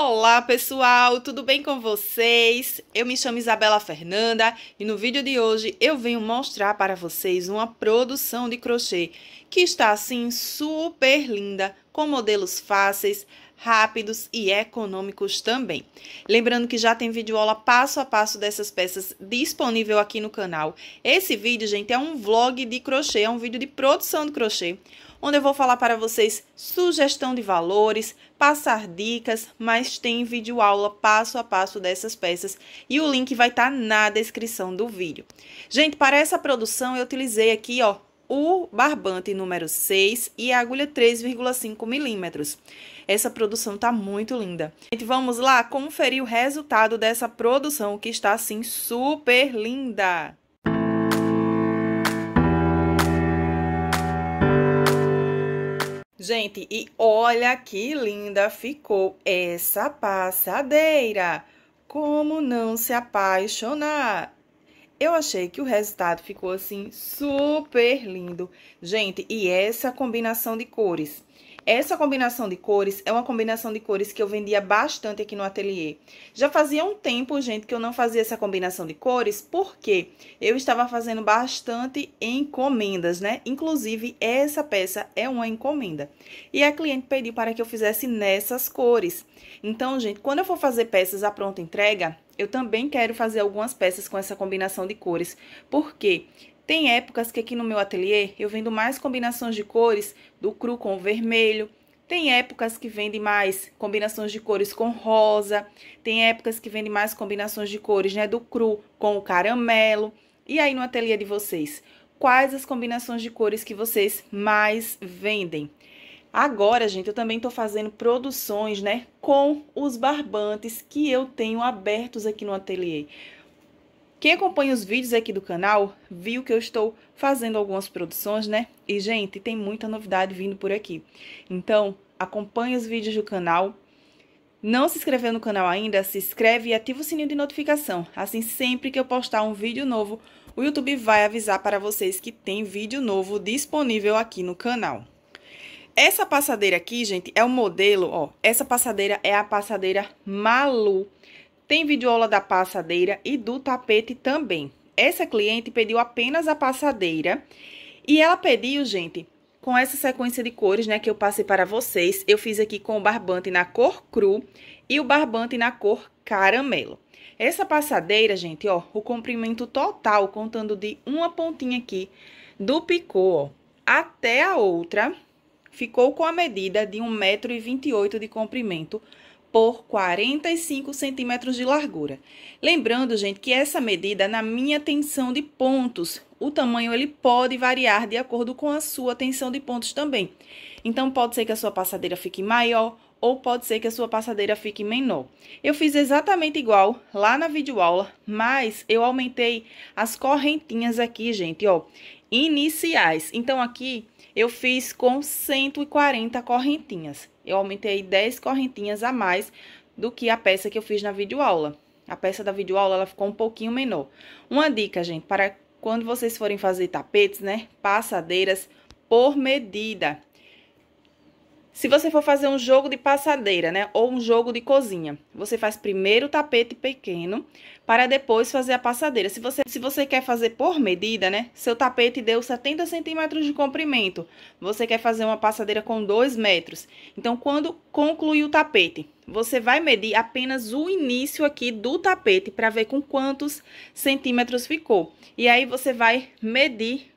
Olá pessoal, tudo bem com vocês? Eu me chamo Isabela Fernanda e no vídeo de hoje eu venho mostrar para vocês uma produção de crochê que está assim super linda, com modelos fáceis, rápidos e econômicos também. Lembrando que já tem vídeo aula passo a passo dessas peças disponível aqui no canal. Esse vídeo, gente, é um vlog de crochê, é um vídeo de produção de crochê onde eu vou falar para vocês sugestão de valores, passar dicas, mas tem vídeo aula passo a passo dessas peças e o link vai estar tá na descrição do vídeo. Gente, para essa produção eu utilizei aqui, ó, o barbante número 6 e a agulha 3,5 milímetros. Essa produção tá muito linda. Gente, vamos lá conferir o resultado dessa produção que está assim super linda. Gente, e olha que linda ficou essa passadeira. Como não se apaixonar? Eu achei que o resultado ficou assim super lindo. Gente, e essa combinação de cores? Essa combinação de cores é uma combinação de cores que eu vendia bastante aqui no ateliê. Já fazia um tempo, gente, que eu não fazia essa combinação de cores, porque eu estava fazendo bastante encomendas, né? Inclusive, essa peça é uma encomenda. E a cliente pediu para que eu fizesse nessas cores. Então, gente, quando eu for fazer peças à pronta entrega, eu também quero fazer algumas peças com essa combinação de cores, porque tem épocas que aqui no meu ateliê eu vendo mais combinações de cores do cru com o vermelho, tem épocas que vende mais combinações de cores com rosa, tem épocas que vende mais combinações de cores, né, do cru com o caramelo. E aí no ateliê de vocês, quais as combinações de cores que vocês mais vendem? Agora, gente, eu também estou fazendo produções, né, com os barbantes que eu tenho abertos aqui no ateliê. Quem acompanha os vídeos aqui do canal viu que eu estou fazendo algumas produções, né? E, gente, tem muita novidade vindo por aqui. Então, acompanhe os vídeos do canal. Não se inscreveu no canal ainda, se inscreve e ativa o sininho de notificação. Assim, sempre que eu postar um vídeo novo, o YouTube vai avisar para vocês que tem vídeo novo disponível aqui no canal. Essa passadeira aqui, gente, é o modelo, ó. Essa passadeira é a passadeira Malu tem videoaula da passadeira e do tapete também. Essa cliente pediu apenas a passadeira e ela pediu, gente, com essa sequência de cores, né, que eu passei para vocês, eu fiz aqui com o barbante na cor cru e o barbante na cor caramelo. Essa passadeira, gente, ó, o comprimento total, contando de uma pontinha aqui do picô, ó, até a outra, ficou com a medida de 1,28m de comprimento por 45 centímetros de largura. Lembrando, gente, que essa medida na minha tensão de pontos, o tamanho ele pode variar de acordo com a sua tensão de pontos também. Então, pode ser que a sua passadeira fique maior ou pode ser que a sua passadeira fique menor. Eu fiz exatamente igual lá na videoaula, mas eu aumentei as correntinhas aqui, gente, ó, iniciais. Então, aqui eu fiz com 140 correntinhas. Eu aumentei 10 correntinhas a mais do que a peça que eu fiz na videoaula. A peça da videoaula, ela ficou um pouquinho menor. Uma dica, gente, para quando vocês forem fazer tapetes, né, passadeiras por medida. Se você for fazer um jogo de passadeira, né, ou um jogo de cozinha, você faz primeiro o tapete pequeno para depois fazer a passadeira. Se você, se você quer fazer por medida, né, seu tapete deu 70 centímetros de comprimento, você quer fazer uma passadeira com 2 metros. Então, quando concluir o tapete, você vai medir apenas o início aqui do tapete para ver com quantos centímetros ficou. E aí você vai medir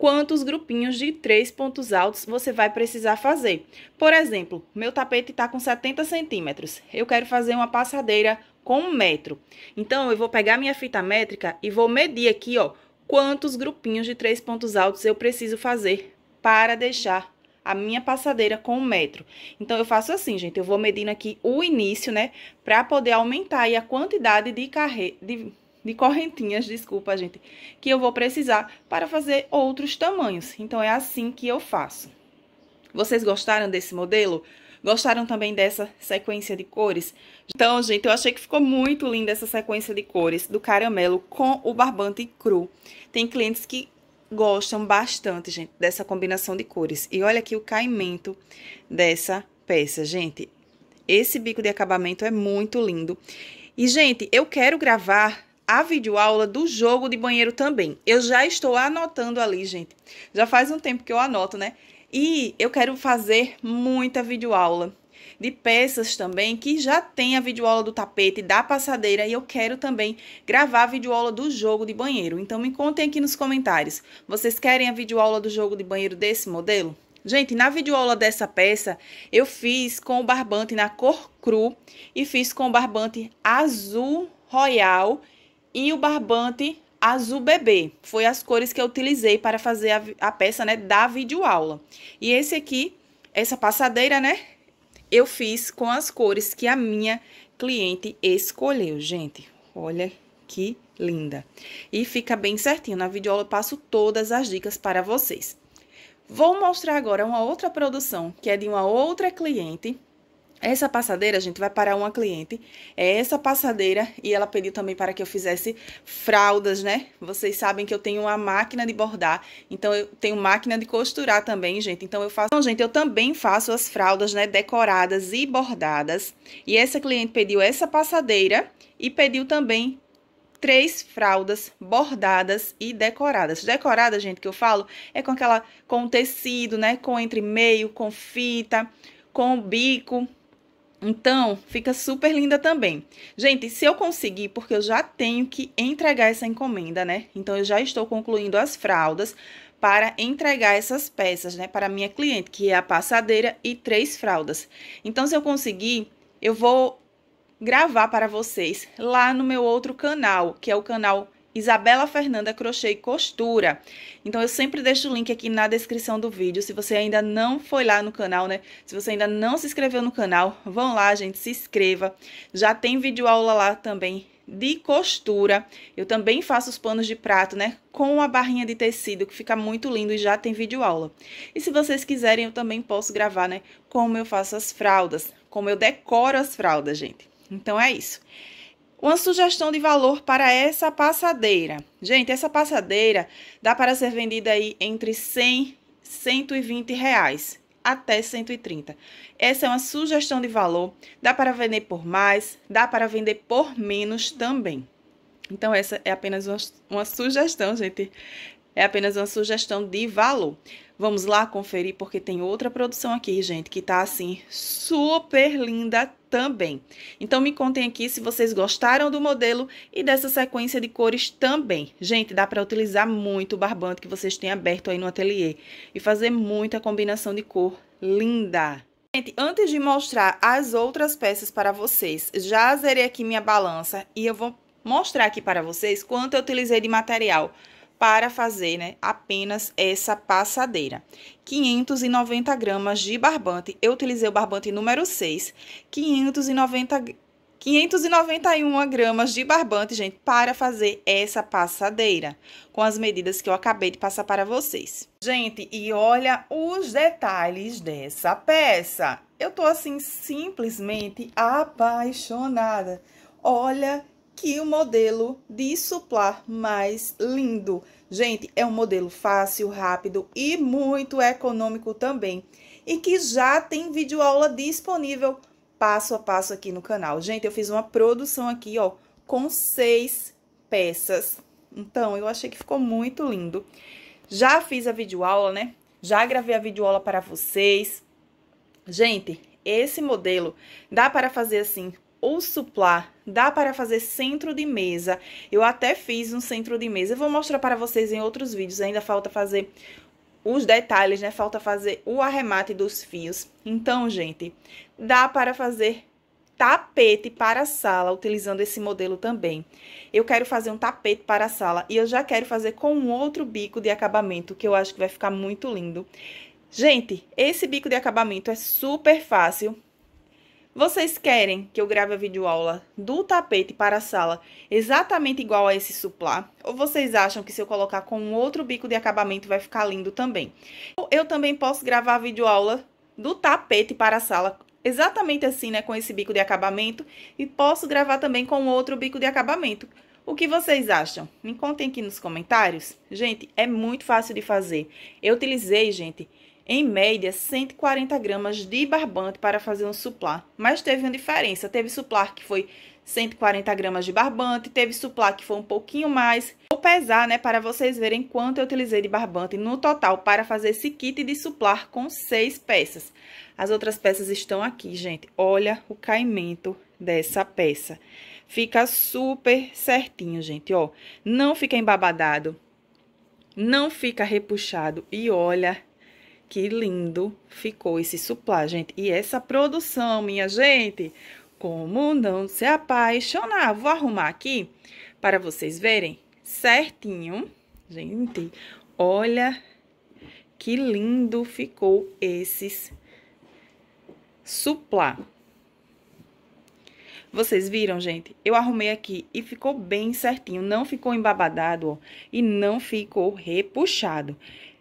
quantos grupinhos de três pontos altos você vai precisar fazer. Por exemplo, meu tapete está com 70 centímetros. Eu quero fazer uma passadeira com um metro. Então, eu vou pegar minha fita métrica e vou medir aqui, ó, quantos grupinhos de três pontos altos eu preciso fazer para deixar a minha passadeira com um metro. Então, eu faço assim, gente, eu vou medindo aqui o início, né, para poder aumentar a quantidade de carreira... De de correntinhas, desculpa, gente, que eu vou precisar para fazer outros tamanhos. Então, é assim que eu faço. Vocês gostaram desse modelo? Gostaram também dessa sequência de cores? Então, gente, eu achei que ficou muito linda essa sequência de cores do caramelo com o barbante cru. Tem clientes que gostam bastante, gente, dessa combinação de cores. E olha aqui o caimento dessa peça, gente. Esse bico de acabamento é muito lindo. E, gente, eu quero gravar a videoaula do jogo de banheiro também. Eu já estou anotando ali, gente. Já faz um tempo que eu anoto, né? E eu quero fazer muita videoaula de peças também que já tem a videoaula do tapete, da passadeira e eu quero também gravar a videoaula do jogo de banheiro. Então me contem aqui nos comentários, vocês querem a videoaula do jogo de banheiro desse modelo? Gente, na videoaula dessa peça, eu fiz com o barbante na cor cru e fiz com o barbante azul royal e o barbante azul bebê. Foi as cores que eu utilizei para fazer a, a peça, né, da videoaula. E esse aqui, essa passadeira, né, eu fiz com as cores que a minha cliente escolheu, gente. Olha que linda. E fica bem certinho. Na videoaula eu passo todas as dicas para vocês. Vou mostrar agora uma outra produção, que é de uma outra cliente, essa passadeira, a gente, vai parar uma cliente. É essa passadeira e ela pediu também para que eu fizesse fraldas, né? Vocês sabem que eu tenho uma máquina de bordar, então eu tenho máquina de costurar também, gente. Então eu faço, então, gente, eu também faço as fraldas, né, decoradas e bordadas. E essa cliente pediu essa passadeira e pediu também três fraldas bordadas e decoradas. Decorada, gente, que eu falo, é com aquela com tecido, né, com entre meio, com fita, com bico, então, fica super linda também. Gente, se eu conseguir, porque eu já tenho que entregar essa encomenda, né? Então, eu já estou concluindo as fraldas para entregar essas peças, né? Para minha cliente, que é a passadeira e três fraldas. Então, se eu conseguir, eu vou gravar para vocês lá no meu outro canal, que é o canal Isabela Fernanda Crochê e Costura. Então eu sempre deixo o link aqui na descrição do vídeo. Se você ainda não foi lá no canal, né? Se você ainda não se inscreveu no canal, vão lá, gente, se inscreva. Já tem vídeo aula lá também de costura. Eu também faço os panos de prato, né? Com a barrinha de tecido, que fica muito lindo e já tem vídeo aula. E se vocês quiserem, eu também posso gravar, né? Como eu faço as fraldas, como eu decoro as fraldas, gente. Então é isso. Uma sugestão de valor para essa passadeira. Gente, essa passadeira dá para ser vendida aí entre 100 e 120 reais até 130. Essa é uma sugestão de valor. Dá para vender por mais, dá para vender por menos também. Então, essa é apenas uma, uma sugestão, gente. É apenas uma sugestão de valor. Vamos lá conferir, porque tem outra produção aqui, gente, que tá assim, super linda, também. Então me contem aqui se vocês gostaram do modelo e dessa sequência de cores também. Gente, dá para utilizar muito o barbante que vocês têm aberto aí no ateliê e fazer muita combinação de cor linda. Gente, antes de mostrar as outras peças para vocês, já zerei aqui minha balança e eu vou mostrar aqui para vocês quanto eu utilizei de material para fazer né, apenas essa passadeira. 590 gramas de barbante, eu utilizei o barbante número 6, 590, 591 gramas de barbante, gente, para fazer essa passadeira, com as medidas que eu acabei de passar para vocês. Gente, e olha os detalhes dessa peça. Eu tô, assim, simplesmente apaixonada. Olha que o modelo de suplar mais lindo. Gente, é um modelo fácil, rápido e muito econômico também. E que já tem vídeo aula disponível passo a passo aqui no canal. Gente, eu fiz uma produção aqui, ó, com seis peças. Então, eu achei que ficou muito lindo. Já fiz a vídeo aula, né? Já gravei a vídeo aula para vocês. Gente, esse modelo dá para fazer assim ou suplar. Dá para fazer centro de mesa. Eu até fiz um centro de mesa. Eu vou mostrar para vocês em outros vídeos. Ainda falta fazer os detalhes, né? Falta fazer o arremate dos fios. Então, gente, dá para fazer tapete para a sala, utilizando esse modelo também. Eu quero fazer um tapete para a sala e eu já quero fazer com um outro bico de acabamento, que eu acho que vai ficar muito lindo. Gente, esse bico de acabamento é super fácil vocês querem que eu grave a videoaula do tapete para a sala exatamente igual a esse suplá? Ou vocês acham que se eu colocar com um outro bico de acabamento vai ficar lindo também? Eu também posso gravar a videoaula do tapete para a sala exatamente assim, né, com esse bico de acabamento. E posso gravar também com outro bico de acabamento. O que vocês acham? Me contem aqui nos comentários. Gente, é muito fácil de fazer. Eu utilizei, gente, em média, 140 gramas de barbante para fazer um suplar. Mas teve uma diferença. Teve suplar que foi 140 gramas de barbante, teve suplar que foi um pouquinho mais. Vou pesar, né, para vocês verem quanto eu utilizei de barbante no total para fazer esse kit de suplar com seis peças. As outras peças estão aqui, gente. Olha o caimento dessa peça. Fica super certinho, gente, ó. Não fica embabadado, não fica repuxado e olha que lindo ficou esse suplá, gente. E essa produção, minha gente, como não se apaixonar? Vou arrumar aqui para vocês verem certinho. Gente, olha que lindo ficou esses suplá. Vocês viram, gente? Eu arrumei aqui e ficou bem certinho. Não ficou embabadado, ó, E não ficou repuxado.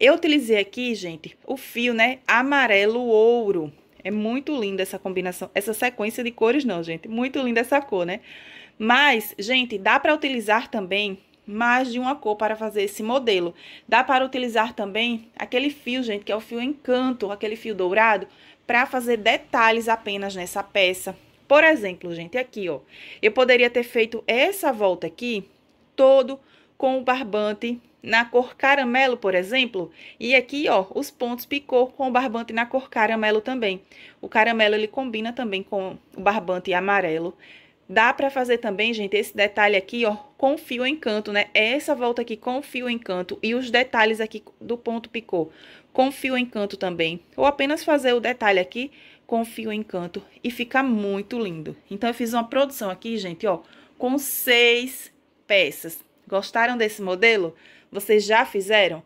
Eu utilizei aqui, gente, o fio, né, amarelo-ouro. É muito linda essa combinação, essa sequência de cores não, gente. Muito linda essa cor, né? Mas, gente, dá para utilizar também mais de uma cor para fazer esse modelo. Dá para utilizar também aquele fio, gente, que é o fio encanto, aquele fio dourado, para fazer detalhes apenas nessa peça. Por exemplo, gente, aqui, ó, eu poderia ter feito essa volta aqui todo com o barbante na cor caramelo, por exemplo, e aqui, ó, os pontos picou com o barbante na cor caramelo também. O caramelo ele combina também com o barbante amarelo. Dá pra fazer também, gente, esse detalhe aqui, ó, com fio em canto, né? É essa volta aqui com fio em canto e os detalhes aqui do ponto picô com fio em canto também. Ou apenas fazer o detalhe aqui com fio em canto e fica muito lindo. Então, eu fiz uma produção aqui, gente, ó, com seis peças. Gostaram desse modelo? Vocês já fizeram?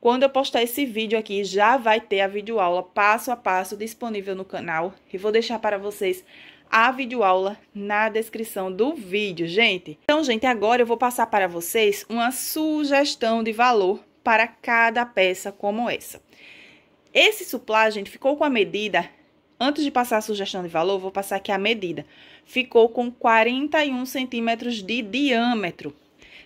Quando eu postar esse vídeo aqui, já vai ter a videoaula passo a passo disponível no canal. E vou deixar para vocês a videoaula na descrição do vídeo, gente. Então, gente, agora eu vou passar para vocês uma sugestão de valor para cada peça como essa. Esse suplá, gente, ficou com a medida... Antes de passar a sugestão de valor, vou passar aqui a medida. Ficou com 41 centímetros de diâmetro.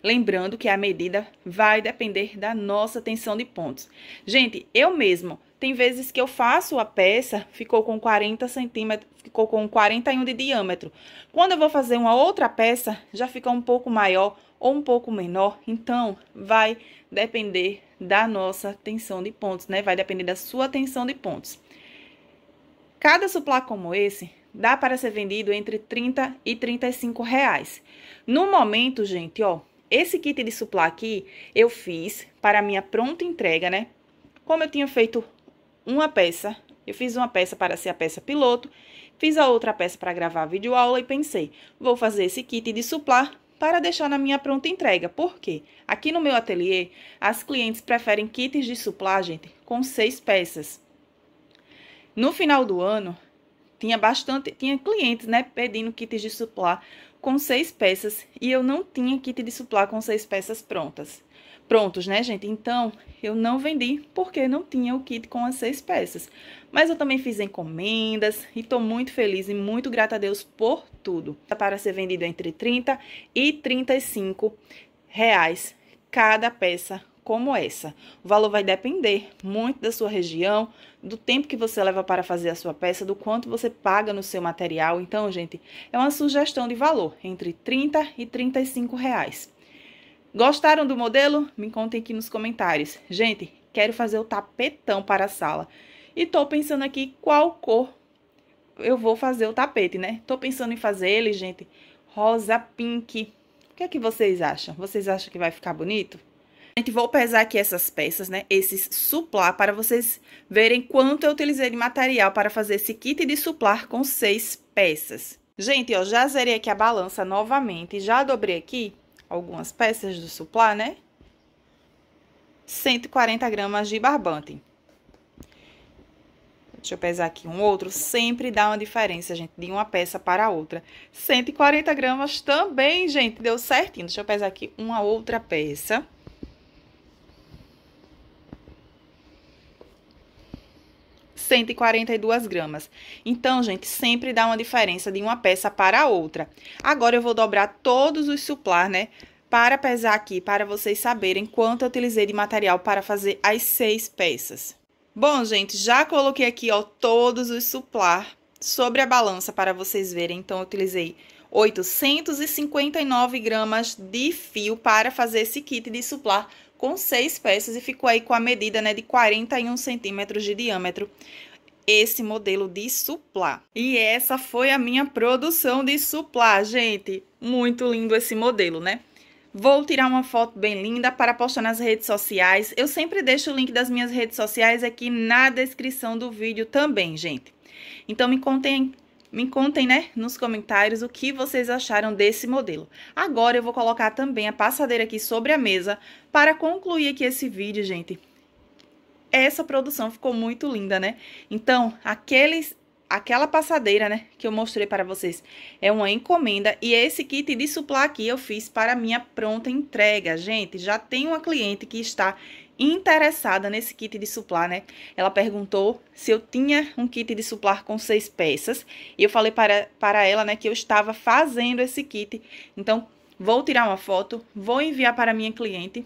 Lembrando que a medida vai depender da nossa tensão de pontos. Gente, eu mesmo, tem vezes que eu faço a peça, ficou com 40 centímetros, ficou com 41 de diâmetro. Quando eu vou fazer uma outra peça, já fica um pouco maior ou um pouco menor. Então, vai depender da nossa tensão de pontos, né? Vai depender da sua tensão de pontos. Cada suplá como esse dá para ser vendido entre 30 e 35 reais. No momento, gente, ó, esse kit de suplá aqui eu fiz para a minha pronta entrega, né? Como eu tinha feito uma peça, eu fiz uma peça para ser a peça piloto, fiz a outra peça para gravar a videoaula e pensei, vou fazer esse kit de suplá para deixar na minha pronta entrega. Por quê? Aqui no meu ateliê, as clientes preferem kits de suplá, gente, com seis peças. No final do ano, tinha bastante, tinha clientes, né, pedindo kits de suplá com seis peças e eu não tinha kit de suplá com seis peças prontas. Prontos, né, gente? Então, eu não vendi porque não tinha o kit com as seis peças. Mas eu também fiz encomendas e estou muito feliz e muito grata a Deus por tudo. Tá para ser vendido entre 30 e 35 reais cada peça como essa. O valor vai depender muito da sua região, do tempo que você leva para fazer a sua peça, do quanto você paga no seu material. Então, gente, é uma sugestão de valor entre 30 e 35 reais. Gostaram do modelo? Me contem aqui nos comentários. Gente, quero fazer o tapetão para a sala. E tô pensando aqui qual cor eu vou fazer o tapete, né? Tô pensando em fazer ele, gente, rosa pink. O que é que vocês acham? Vocês acham que vai ficar bonito? Gente, vou pesar aqui essas peças, né? Esses suplar, para vocês verem quanto eu utilizei de material para fazer esse kit de suplar com seis peças. Gente, ó, já zerei aqui a balança novamente, já dobrei aqui algumas peças do suplar, né? 140 gramas de barbante. Deixa eu pesar aqui um outro, sempre dá uma diferença, gente, de uma peça para a outra. 140 gramas também, gente, deu certinho. Deixa eu pesar aqui uma outra peça. 142 gramas. Então, gente, sempre dá uma diferença de uma peça para a outra. Agora eu vou dobrar todos os suplar, né? Para pesar aqui, para vocês saberem quanto eu utilizei de material para fazer as seis peças. Bom, gente, já coloquei aqui, ó, todos os suplar sobre a balança para vocês verem. Então, eu utilizei 859 gramas de fio para fazer esse kit de suplar com seis peças e ficou aí com a medida né, de 41 centímetros de diâmetro esse modelo de suplá. E essa foi a minha produção de suplá, gente. Muito lindo esse modelo, né? Vou tirar uma foto bem linda para postar nas redes sociais. Eu sempre deixo o link das minhas redes sociais aqui na descrição do vídeo também, gente. Então me contem me contem, né, nos comentários o que vocês acharam desse modelo. Agora eu vou colocar também a passadeira aqui sobre a mesa para concluir aqui esse vídeo, gente. Essa produção ficou muito linda, né? Então, aqueles aquela passadeira, né, que eu mostrei para vocês, é uma encomenda. E esse kit de suplá aqui eu fiz para minha pronta entrega. Gente, já tem uma cliente que está interessada nesse kit de suplá, né? Ela perguntou se eu tinha um kit de suplar com seis peças. E eu falei para, para ela, né, que eu estava fazendo esse kit. Então, vou tirar uma foto, vou enviar para minha cliente.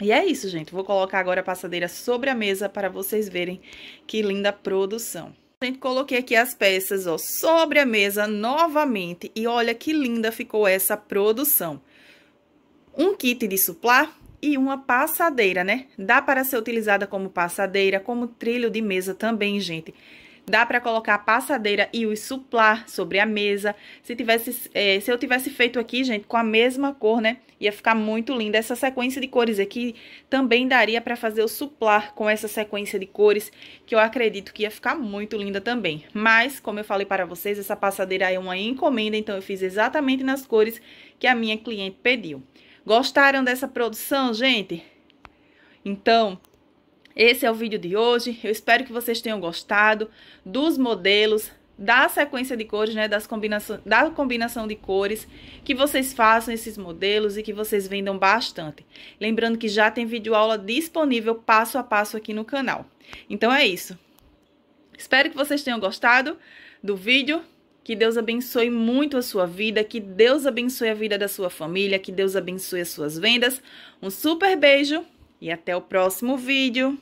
E é isso, gente. Vou colocar agora a passadeira sobre a mesa para vocês verem que linda produção. Gente, coloquei aqui as peças, ó, sobre a mesa novamente. E olha que linda ficou essa produção. Um kit de suplá e uma passadeira, né? Dá para ser utilizada como passadeira, como trilho de mesa também, gente. Gente. Dá para colocar a passadeira e o suplar sobre a mesa. Se, tivesse, é, se eu tivesse feito aqui, gente, com a mesma cor, né? Ia ficar muito linda. Essa sequência de cores aqui também daria para fazer o suplar com essa sequência de cores, que eu acredito que ia ficar muito linda também. Mas, como eu falei para vocês, essa passadeira é uma encomenda, então eu fiz exatamente nas cores que a minha cliente pediu. Gostaram dessa produção, gente? Então, esse é o vídeo de hoje. Eu espero que vocês tenham gostado dos modelos, da sequência de cores, né, das combinação, da combinação de cores, que vocês façam esses modelos e que vocês vendam bastante. Lembrando que já tem vídeo aula disponível passo a passo aqui no canal. Então é isso. Espero que vocês tenham gostado do vídeo. Que Deus abençoe muito a sua vida, que Deus abençoe a vida da sua família, que Deus abençoe as suas vendas. Um super beijo e até o próximo vídeo.